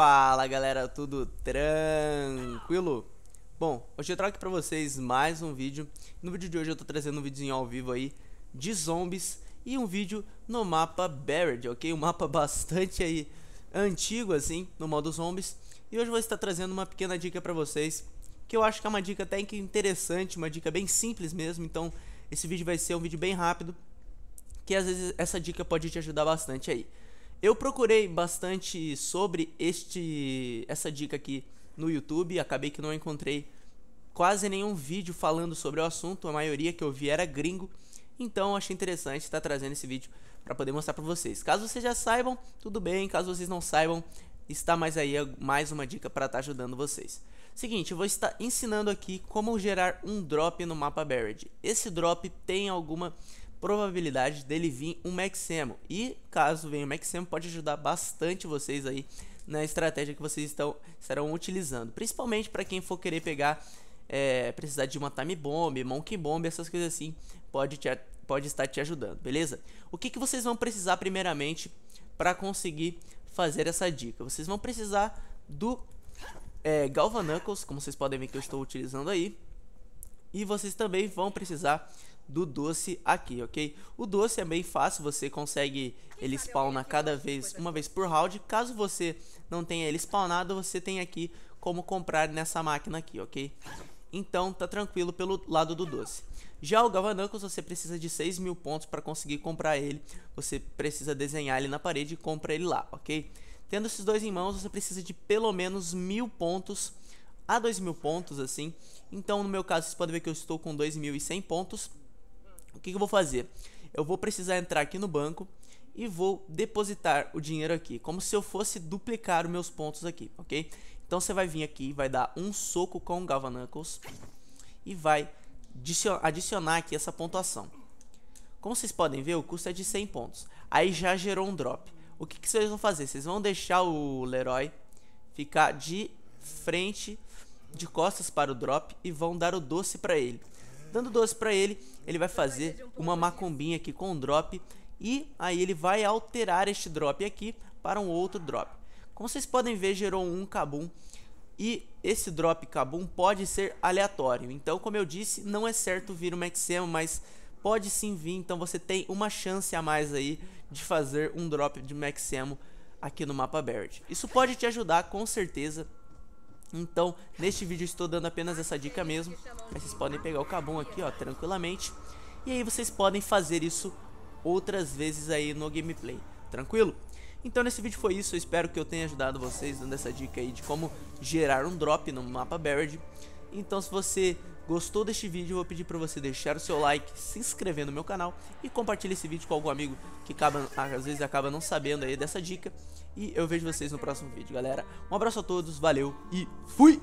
Fala galera, tudo tranquilo? Bom, hoje eu trago aqui pra vocês mais um vídeo. No vídeo de hoje eu tô trazendo um vídeozinho ao vivo aí de zombies e um vídeo no mapa Buried, ok? Um mapa bastante aí antigo assim, no modo zombies. E hoje eu vou estar trazendo uma pequena dica pra vocês, que eu acho que é uma dica até interessante, uma dica bem simples mesmo. Então esse vídeo vai ser um vídeo bem rápido, que às vezes essa dica pode te ajudar bastante aí. Eu procurei bastante sobre este essa dica aqui no YouTube, acabei que não encontrei quase nenhum vídeo falando sobre o assunto, a maioria que eu vi era gringo. Então achei interessante estar trazendo esse vídeo para poder mostrar para vocês. Caso vocês já saibam, tudo bem, caso vocês não saibam, está mais aí mais uma dica para estar tá ajudando vocês. Seguinte, eu vou estar ensinando aqui como gerar um drop no mapa Barrage. Esse drop tem alguma probabilidade dele vir um Maxemo. E caso venha um Maxemo, pode ajudar bastante vocês aí na estratégia que vocês estão, estarão utilizando. Principalmente para quem for querer pegar, é, precisar de uma Time Bomb, Monkey Bomb, essas coisas assim, pode, te, pode estar te ajudando, beleza? O que, que vocês vão precisar primeiramente para conseguir fazer essa dica? Vocês vão precisar do é, Knuckles, como vocês podem ver que eu estou utilizando aí. E vocês também vão precisar do doce aqui, ok? O doce é bem fácil, você consegue, ele spawnar cada vez, uma vez por round. Caso você não tenha ele spawnado, você tem aqui como comprar nessa máquina aqui, ok? Então tá tranquilo pelo lado do doce. Já o Gavanancos você precisa de 6 mil pontos para conseguir comprar ele. Você precisa desenhar ele na parede e compra ele lá, ok? Tendo esses dois em mãos, você precisa de pelo menos mil pontos a dois mil pontos, assim. Então, no meu caso, vocês podem ver que eu estou com 2.100 pontos. O que, que eu vou fazer? Eu vou precisar entrar aqui no banco e vou depositar o dinheiro aqui, como se eu fosse duplicar os meus pontos aqui, ok? Então você vai vir aqui, vai dar um soco com o Galvan Knuckles e vai adicionar aqui essa pontuação. Como vocês podem ver, o custo é de 100 pontos. Aí já gerou um drop. O que, que vocês vão fazer? Vocês vão deixar o Leroy ficar de frente, de costas para o drop e vão dar o doce para ele dando doce para ele, ele vai fazer uma macumbinha aqui com um drop e aí ele vai alterar este drop aqui para um outro drop. Como vocês podem ver, gerou um Kabum e esse drop Kabum pode ser aleatório. Então, como eu disse, não é certo vir uma Exema, mas pode sim vir, então você tem uma chance a mais aí de fazer um drop de Maxemo aqui no mapa Bird. Isso pode te ajudar com certeza então, neste vídeo eu estou dando apenas essa dica mesmo, mas vocês podem pegar o cabum aqui, ó, tranquilamente. E aí vocês podem fazer isso outras vezes aí no gameplay, tranquilo? Então nesse vídeo foi isso, eu espero que eu tenha ajudado vocês dando essa dica aí de como gerar um drop no mapa Buried. Então se você gostou deste vídeo, eu vou pedir para você deixar o seu like, se inscrever no meu canal e compartilhar esse vídeo com algum amigo que acaba, às vezes acaba não sabendo aí dessa dica. E eu vejo vocês no próximo vídeo, galera. Um abraço a todos, valeu e fui!